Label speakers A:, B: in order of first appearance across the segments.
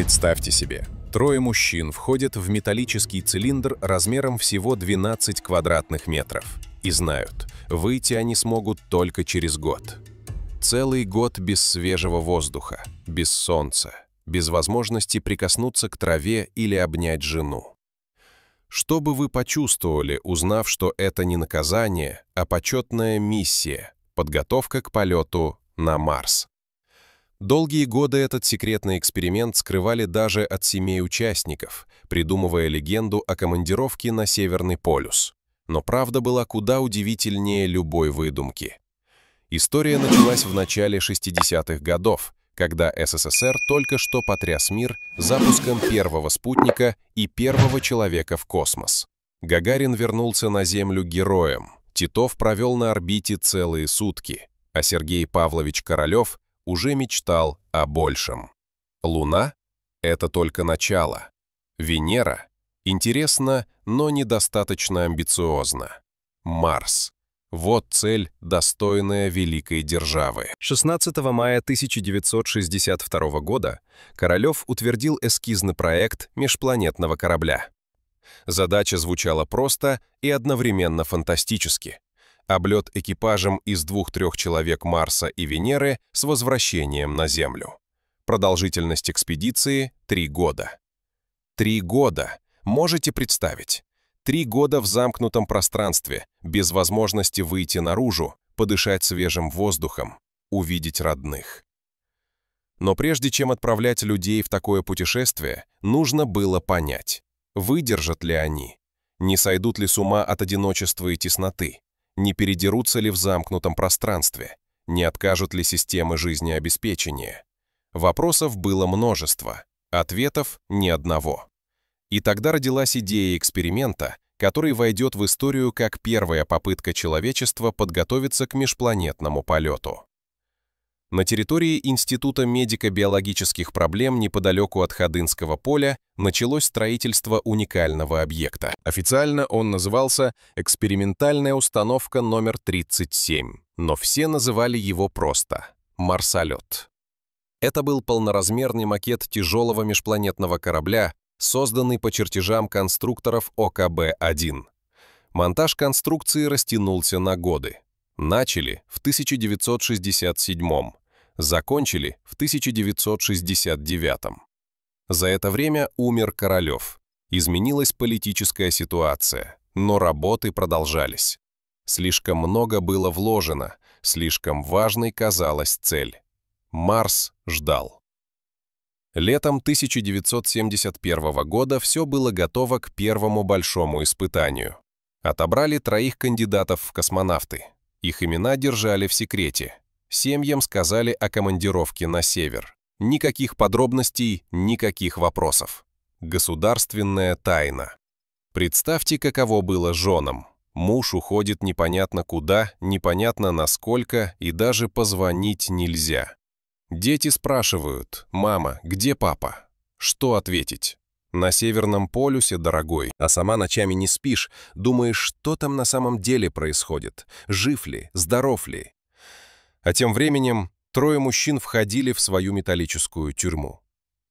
A: Представьте себе, трое мужчин входят в металлический цилиндр размером всего 12 квадратных метров и знают, выйти они смогут только через год. Целый год без свежего воздуха, без солнца, без возможности прикоснуться к траве или обнять жену. Что бы вы почувствовали, узнав, что это не наказание, а почетная миссия – подготовка к полету на Марс? Долгие годы этот секретный эксперимент скрывали даже от семей участников, придумывая легенду о командировке на Северный полюс. Но правда была куда удивительнее любой выдумки. История началась в начале 60-х годов, когда СССР только что потряс мир запуском первого спутника и первого человека в космос. Гагарин вернулся на Землю героем, Титов провел на орбите целые сутки, а Сергей Павлович Королев уже мечтал о большем. Луна — это только начало. Венера — интересно, но недостаточно амбициозно. Марс — вот цель, достойная великой державы. 16 мая 1962 года Королёв утвердил эскизный проект межпланетного корабля. Задача звучала просто и одновременно фантастически облет экипажем из двух-трех человек Марса и Венеры с возвращением на Землю. Продолжительность экспедиции — три года. Три года! Можете представить? Три года в замкнутом пространстве, без возможности выйти наружу, подышать свежим воздухом, увидеть родных. Но прежде чем отправлять людей в такое путешествие, нужно было понять, выдержат ли они, не сойдут ли с ума от одиночества и тесноты, не передерутся ли в замкнутом пространстве, не откажут ли системы жизнеобеспечения. Вопросов было множество, ответов ни одного. И тогда родилась идея эксперимента, который войдет в историю как первая попытка человечества подготовиться к межпланетному полету. На территории Института медико-биологических проблем неподалеку от Ходынского поля началось строительство уникального объекта. Официально он назывался «Экспериментальная установка номер 37», но все называли его просто «Марсолет». Это был полноразмерный макет тяжелого межпланетного корабля, созданный по чертежам конструкторов ОКБ-1. Монтаж конструкции растянулся на годы. Начали в 1967 -м закончили в 1969 -м. За это время умер Королев. Изменилась политическая ситуация, но работы продолжались. Слишком много было вложено, слишком важной казалась цель. Марс ждал. Летом 1971 года все было готово к первому большому испытанию. Отобрали троих кандидатов в космонавты. Их имена держали в секрете. Семьям сказали о командировке на север. Никаких подробностей, никаких вопросов. Государственная тайна. Представьте, каково было женам. Муж уходит непонятно куда, непонятно насколько, и даже позвонить нельзя. Дети спрашивают, «Мама, где папа?» Что ответить? На Северном полюсе, дорогой, а сама ночами не спишь, думаешь, что там на самом деле происходит, жив ли, здоров ли. А тем временем трое мужчин входили в свою металлическую тюрьму.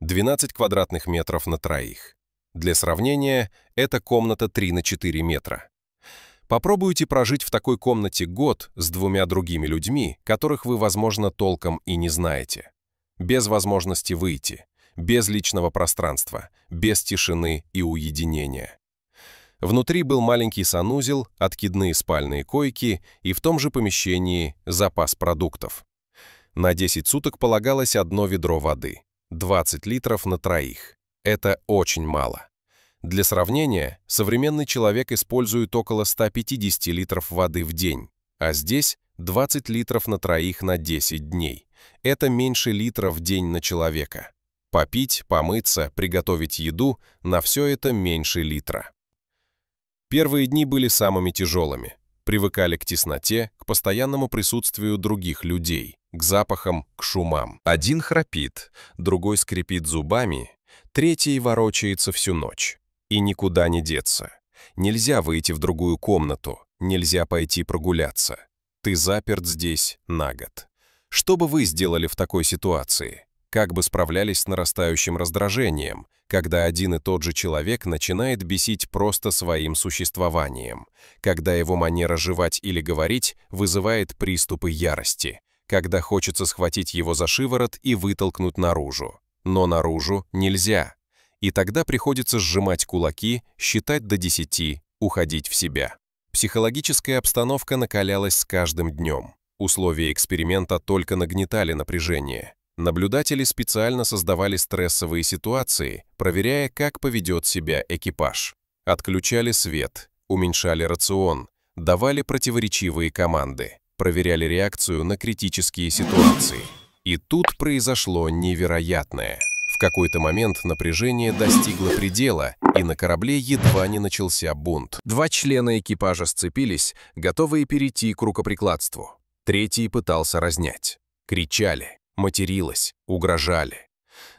A: 12 квадратных метров на троих. Для сравнения, это комната 3 на 4 метра. Попробуйте прожить в такой комнате год с двумя другими людьми, которых вы, возможно, толком и не знаете. Без возможности выйти, без личного пространства, без тишины и уединения. Внутри был маленький санузел, откидные спальные койки и в том же помещении запас продуктов. На 10 суток полагалось одно ведро воды, 20 литров на троих. Это очень мало. Для сравнения, современный человек использует около 150 литров воды в день, а здесь 20 литров на троих на 10 дней. Это меньше литра в день на человека. Попить, помыться, приготовить еду – на все это меньше литра. Первые дни были самыми тяжелыми. Привыкали к тесноте, к постоянному присутствию других людей, к запахам, к шумам. Один храпит, другой скрипит зубами, третий ворочается всю ночь. И никуда не деться. Нельзя выйти в другую комнату, нельзя пойти прогуляться. Ты заперт здесь на год. Что бы вы сделали в такой ситуации? как бы справлялись с нарастающим раздражением, когда один и тот же человек начинает бесить просто своим существованием, когда его манера жевать или говорить вызывает приступы ярости, когда хочется схватить его за шиворот и вытолкнуть наружу. Но наружу нельзя. И тогда приходится сжимать кулаки, считать до 10, уходить в себя. Психологическая обстановка накалялась с каждым днем. Условия эксперимента только нагнетали напряжение. Наблюдатели специально создавали стрессовые ситуации, проверяя, как поведет себя экипаж. Отключали свет, уменьшали рацион, давали противоречивые команды, проверяли реакцию на критические ситуации. И тут произошло невероятное. В какой-то момент напряжение достигло предела, и на корабле едва не начался бунт. Два члена экипажа сцепились, готовые перейти к рукоприкладству. Третий пытался разнять. Кричали, Материлась, угрожали.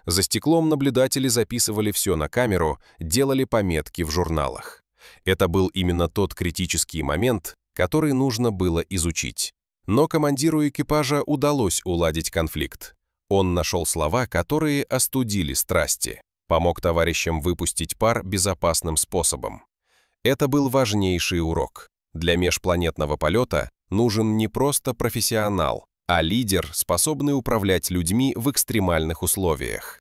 A: За стеклом наблюдатели записывали все на камеру, делали пометки в журналах. Это был именно тот критический момент, который нужно было изучить. Но командиру экипажа удалось уладить конфликт. Он нашел слова, которые остудили страсти, помог товарищам выпустить пар безопасным способом. Это был важнейший урок. Для межпланетного полета нужен не просто профессионал, а лидер, способный управлять людьми в экстремальных условиях.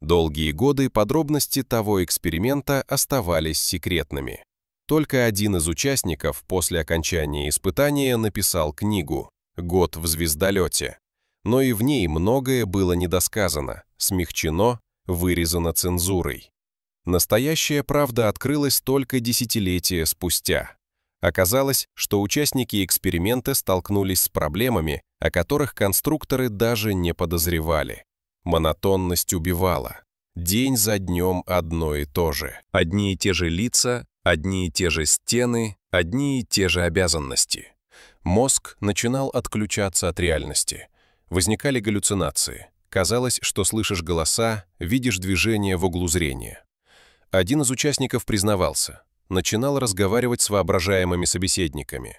A: Долгие годы подробности того эксперимента оставались секретными. Только один из участников после окончания испытания написал книгу «Год в звездолете», но и в ней многое было недосказано, смягчено, вырезано цензурой. Настоящая правда открылась только десятилетия спустя. Оказалось, что участники эксперимента столкнулись с проблемами, о которых конструкторы даже не подозревали. Монотонность убивала. День за днем одно и то же. Одни и те же лица, одни и те же стены, одни и те же обязанности. Мозг начинал отключаться от реальности. Возникали галлюцинации. Казалось, что слышишь голоса, видишь движение в углу зрения. Один из участников признавался. Начинал разговаривать с воображаемыми собеседниками.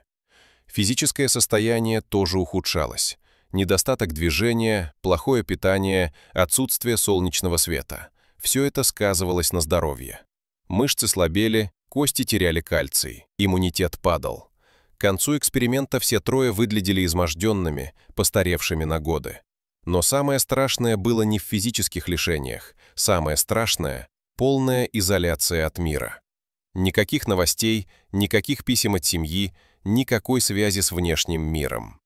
A: Физическое состояние тоже ухудшалось. Недостаток движения, плохое питание, отсутствие солнечного света. Все это сказывалось на здоровье. Мышцы слабели, кости теряли кальций, иммунитет падал. К концу эксперимента все трое выглядели изможденными, постаревшими на годы. Но самое страшное было не в физических лишениях, самое страшное – полная изоляция от мира. Никаких новостей, никаких писем от семьи, никакой связи с внешним миром.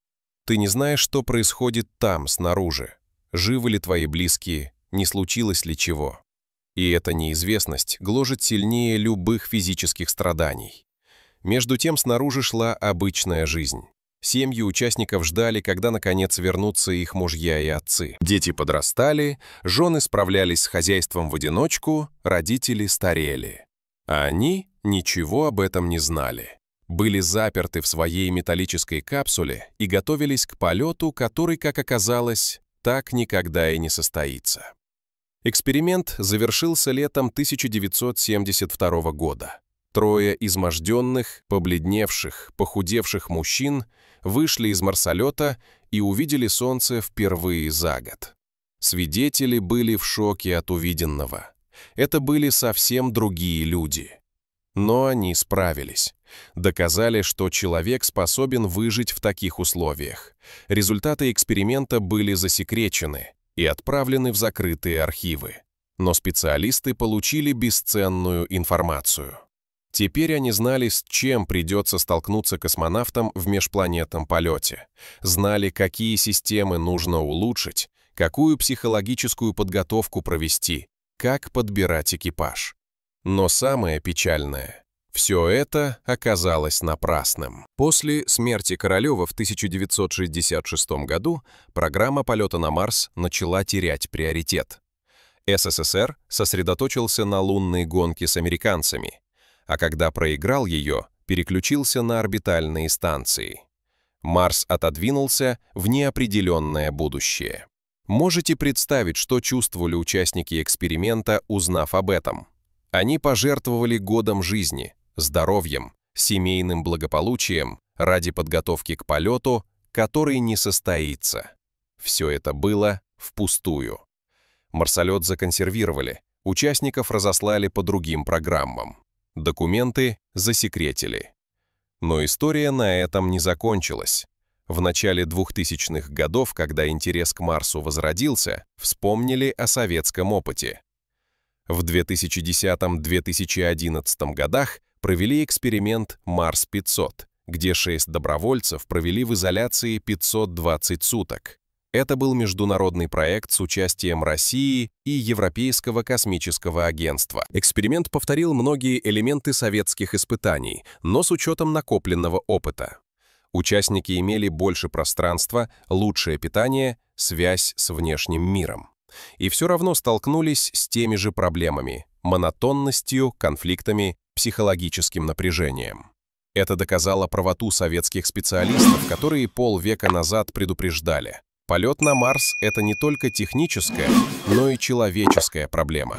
A: Ты не знаешь, что происходит там, снаружи. Живы ли твои близкие, не случилось ли чего. И эта неизвестность гложет сильнее любых физических страданий. Между тем снаружи шла обычная жизнь. Семьи участников ждали, когда наконец вернутся их мужья и отцы. Дети подрастали, жены справлялись с хозяйством в одиночку, родители старели. А они ничего об этом не знали были заперты в своей металлической капсуле и готовились к полету, который, как оказалось, так никогда и не состоится. Эксперимент завершился летом 1972 года. Трое изможденных, побледневших, похудевших мужчин вышли из марсолета и увидели Солнце впервые за год. Свидетели были в шоке от увиденного. Это были совсем другие люди — но они справились. Доказали, что человек способен выжить в таких условиях. Результаты эксперимента были засекречены и отправлены в закрытые архивы. Но специалисты получили бесценную информацию. Теперь они знали, с чем придется столкнуться космонавтам в межпланетном полете, знали, какие системы нужно улучшить, какую психологическую подготовку провести, как подбирать экипаж. Но самое печальное – все это оказалось напрасным. После смерти Королева в 1966 году программа полета на Марс начала терять приоритет. СССР сосредоточился на лунной гонке с американцами, а когда проиграл ее, переключился на орбитальные станции. Марс отодвинулся в неопределенное будущее. Можете представить, что чувствовали участники эксперимента, узнав об этом? Они пожертвовали годом жизни, здоровьем, семейным благополучием ради подготовки к полету, который не состоится. Все это было впустую. Марсолет законсервировали, участников разослали по другим программам. Документы засекретили. Но история на этом не закончилась. В начале 2000-х годов, когда интерес к Марсу возродился, вспомнили о советском опыте. В 2010-2011 годах провели эксперимент «Марс-500», где шесть добровольцев провели в изоляции 520 суток. Это был международный проект с участием России и Европейского космического агентства. Эксперимент повторил многие элементы советских испытаний, но с учетом накопленного опыта. Участники имели больше пространства, лучшее питание, связь с внешним миром. И все равно столкнулись с теми же проблемами – монотонностью, конфликтами, психологическим напряжением. Это доказало правоту советских специалистов, которые полвека назад предупреждали. Полет на Марс – это не только техническая, но и человеческая проблема.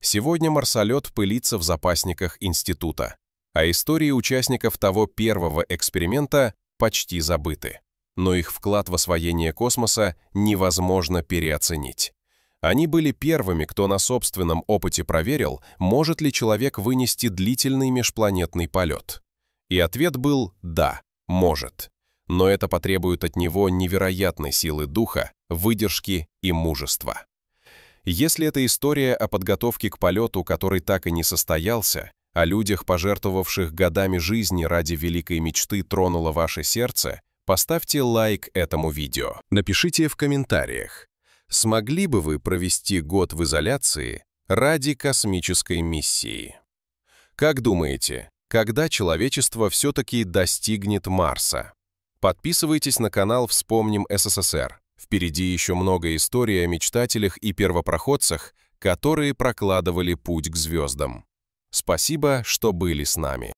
A: Сегодня марсолет пылится в запасниках института, а истории участников того первого эксперимента почти забыты но их вклад в освоение космоса невозможно переоценить. Они были первыми, кто на собственном опыте проверил, может ли человек вынести длительный межпланетный полет. И ответ был «да, может». Но это потребует от него невероятной силы духа, выдержки и мужества. Если эта история о подготовке к полету, который так и не состоялся, о людях, пожертвовавших годами жизни ради великой мечты, тронула ваше сердце, поставьте лайк этому видео. Напишите в комментариях, смогли бы вы провести год в изоляции ради космической миссии? Как думаете, когда человечество все-таки достигнет Марса? Подписывайтесь на канал «Вспомним СССР». Впереди еще много историй о мечтателях и первопроходцах, которые прокладывали путь к звездам. Спасибо, что были с нами.